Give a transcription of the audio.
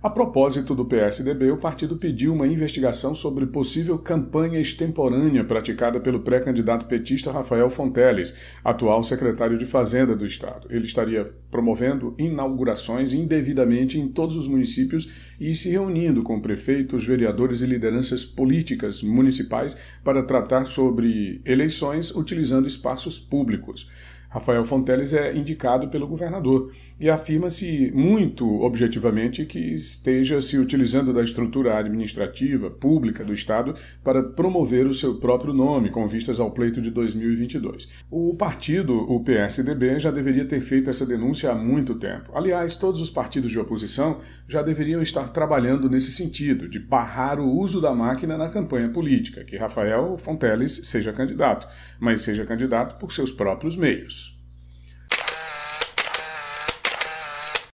A propósito do PSDB, o partido pediu uma investigação sobre possível campanha extemporânea praticada pelo pré-candidato petista Rafael Fonteles, atual secretário de Fazenda do Estado. Ele estaria promovendo inaugurações indevidamente em todos os municípios e se reunindo com prefeitos, vereadores e lideranças políticas municipais para tratar sobre eleições utilizando espaços públicos. Rafael Fonteles é indicado pelo governador e afirma-se muito objetivamente que esteja se utilizando da estrutura administrativa pública do Estado para promover o seu próprio nome, com vistas ao pleito de 2022. O partido, o PSDB, já deveria ter feito essa denúncia há muito tempo. Aliás, todos os partidos de oposição já deveriam estar trabalhando nesse sentido, de barrar o uso da máquina na campanha política, que Rafael Fonteles seja candidato, mas seja candidato por seus próprios meios.